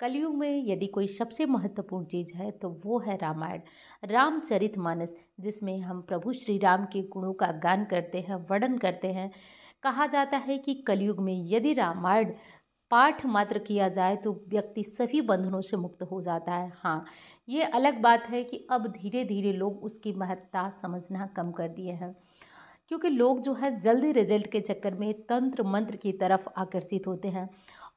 कलयुग में यदि कोई सबसे महत्वपूर्ण चीज़ है तो वो है रामायण रामचरित मानस जिसमें हम प्रभु श्री राम के गुणों का गान करते हैं वर्णन करते हैं कहा जाता है कि कलयुग में यदि रामायण पाठ मात्र किया जाए तो व्यक्ति सभी बंधनों से मुक्त हो जाता है हाँ ये अलग बात है कि अब धीरे धीरे लोग उसकी महत्ता समझना कम कर दिए हैं क्योंकि लोग जो है जल्दी रिजल्ट के चक्कर में तंत्र मंत्र की तरफ आकर्षित होते हैं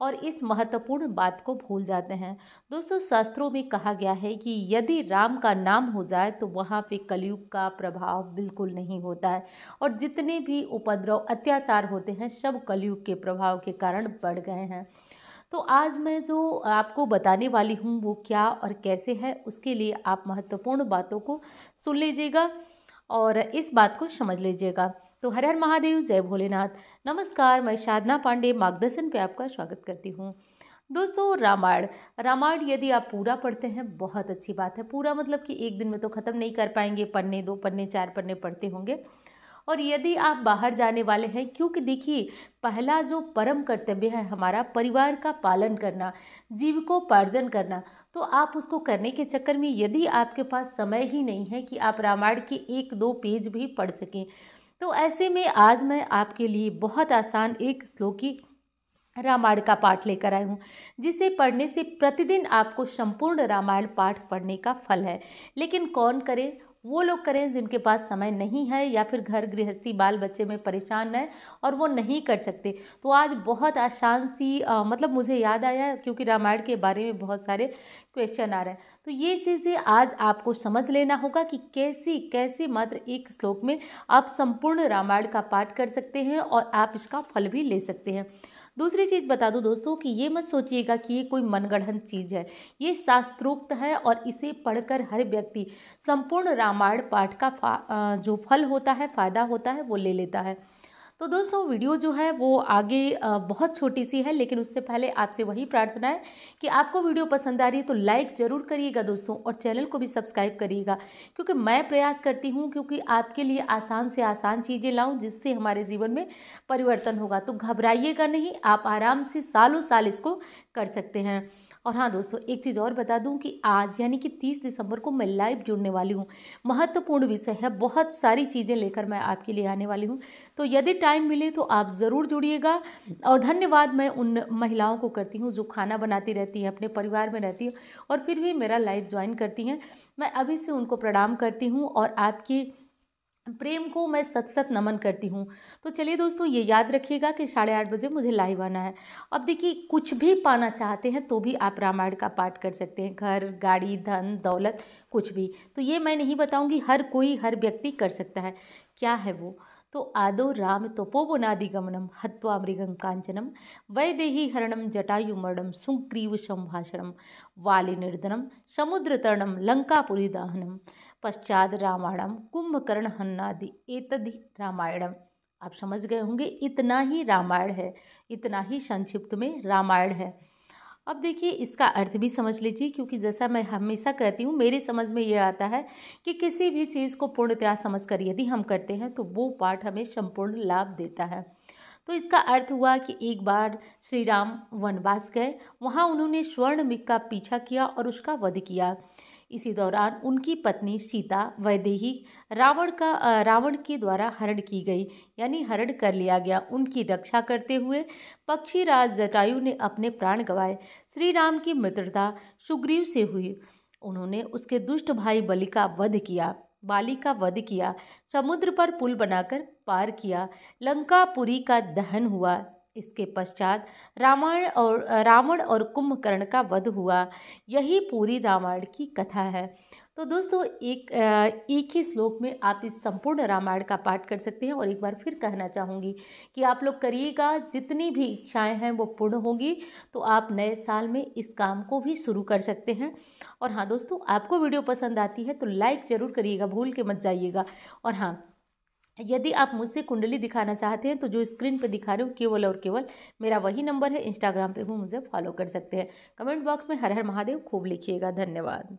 और इस महत्वपूर्ण बात को भूल जाते हैं दोस्तों शास्त्रों में कहा गया है कि यदि राम का नाम हो जाए तो वहाँ पे कलयुग का प्रभाव बिल्कुल नहीं होता है और जितने भी उपद्रव अत्याचार होते हैं सब कलयुग के प्रभाव के कारण बढ़ गए हैं तो आज मैं जो आपको बताने वाली हूँ वो क्या और कैसे है उसके लिए आप महत्वपूर्ण बातों को सुन लीजिएगा और इस बात को समझ लीजिएगा तो हर हर महादेव जय भोलेनाथ नमस्कार मैं साधना पांडे मार्गदर्शन पे आपका स्वागत करती हूँ दोस्तों रामायण रामायण यदि आप पूरा पढ़ते हैं बहुत अच्छी बात है पूरा मतलब कि एक दिन में तो ख़त्म नहीं कर पाएंगे पन्ने दो पन्ने चार पन्ने पढ़ते होंगे और यदि आप बाहर जाने वाले हैं क्योंकि देखिए पहला जो परम कर्तव्य है हमारा परिवार का पालन करना जीविकोपार्जन करना तो आप उसको करने के चक्कर में यदि आपके पास समय ही नहीं है कि आप रामायण के एक दो पेज भी पढ़ सकें तो ऐसे में आज मैं आपके लिए बहुत आसान एक श्लोकी रामायण का पाठ लेकर आई हूँ जिसे पढ़ने से प्रतिदिन आपको संपूर्ण रामायण पाठ पढ़ने का फल है लेकिन कौन करे वो लोग करें जिनके पास समय नहीं है या फिर घर गृहस्थी बाल बच्चे में परेशान है और वो नहीं कर सकते तो आज बहुत आसान सी आ, मतलब मुझे याद आया क्योंकि रामायण के बारे में बहुत सारे क्वेश्चन आ रहे हैं तो ये चीज़ें आज आपको समझ लेना होगा कि कैसी कैसे मात्र एक श्लोक में आप संपूर्ण रामायण का पाठ कर सकते हैं और आप इसका फल भी ले सकते हैं दूसरी चीज़ बता दूँ दोस्तों कि ये मत सोचिएगा कि ये कोई मनगढ़ंत चीज़ है ये शास्त्रोक्त है और इसे पढ़कर हर व्यक्ति संपूर्ण रामायण पाठ का जो फल होता है फ़ायदा होता है वो ले लेता है तो दोस्तों वीडियो जो है वो आगे बहुत छोटी सी है लेकिन उससे पहले आपसे वही प्रार्थना है कि आपको वीडियो पसंद आ रही है तो लाइक ज़रूर करिएगा दोस्तों और चैनल को भी सब्सक्राइब करिएगा क्योंकि मैं प्रयास करती हूँ क्योंकि आपके लिए आसान से आसान चीज़ें लाऊँ जिससे हमारे जीवन में परिवर्तन होगा तो घबराइएगा नहीं आप आराम से सालों साल इसको कर सकते हैं और हाँ दोस्तों एक चीज़ और बता दूं कि आज यानी कि 30 दिसंबर को मैं लाइव जुड़ने वाली हूँ महत्वपूर्ण विषय है बहुत सारी चीज़ें लेकर मैं आपके लिए आने वाली हूँ तो यदि टाइम मिले तो आप ज़रूर जुड़िएगा और धन्यवाद मैं उन महिलाओं को करती हूँ जो खाना बनाती रहती हैं अपने परिवार में रहती हैं और फिर भी मेरा लाइव ज्वाइन करती हैं मैं अभी से उनको प्रणाम करती हूँ और आपकी प्रेम को मैं सत सत नमन करती हूँ तो चलिए दोस्तों ये याद रखिएगा कि साढ़े आठ बजे मुझे लाइव आना है अब देखिए कुछ भी पाना चाहते हैं तो भी आप रामायण का पाठ कर सकते हैं घर गाड़ी धन दौलत कुछ भी तो ये मैं नहीं बताऊँगी हर कोई हर व्यक्ति कर सकता है क्या है वो तो आदो राम तपोवनादिगमनम हत्वा मृगं कांचनम वैदेही हरणम जटायुमरणम सुग्रीव संभाषणम वाली निर्धनम तरणम लंकापुरी दहनम पश्चात रामायणम कुंभकर्ण हन्नादि एतदि रामायणम आप समझ गए होंगे इतना ही रामायण है इतना ही संक्षिप्त में रामायण है अब देखिए इसका अर्थ भी समझ लीजिए क्योंकि जैसा मैं हमेशा कहती हूँ मेरी समझ में ये आता है कि किसी भी चीज़ को पूर्णतया समझ कर यदि हम करते हैं तो वो पाठ हमें संपूर्ण लाभ देता है तो इसका अर्थ हुआ कि एक बार श्री राम वनवास गए वहाँ उन्होंने स्वर्ण मिक का पीछा किया और उसका वध किया इसी दौरान उनकी पत्नी सीता वैदेही रावण का रावण के द्वारा हरण की गई यानी हरण कर लिया गया उनकी रक्षा करते हुए पक्षीराज जटायु ने अपने प्राण गवाए श्री राम की मित्रता सुग्रीव से हुई उन्होंने उसके दुष्ट भाई बलि का वध किया बाली का वध किया समुद्र पर पुल बनाकर पार किया लंकापुरी का दहन हुआ इसके पश्चात रामायण और रावण और कुंभकर्ण का वध हुआ यही पूरी रामायण की कथा है तो दोस्तों एक एक ही श्लोक में आप इस संपूर्ण रामायण का पाठ कर सकते हैं और एक बार फिर कहना चाहूँगी कि आप लोग करिएगा जितनी भी इच्छाएं हैं वो पूर्ण होंगी तो आप नए साल में इस काम को भी शुरू कर सकते हैं और हाँ दोस्तों आपको वीडियो पसंद आती है तो लाइक ज़रूर करिएगा भूल के मत जाइएगा और हाँ यदि आप मुझसे कुंडली दिखाना चाहते हैं तो जो स्क्रीन पर दिखा रहे हो केवल और केवल मेरा वही नंबर है इंस्टाग्राम पे भी मुझे फॉलो कर सकते हैं कमेंट बॉक्स में हर हर महादेव खूब लिखिएगा धन्यवाद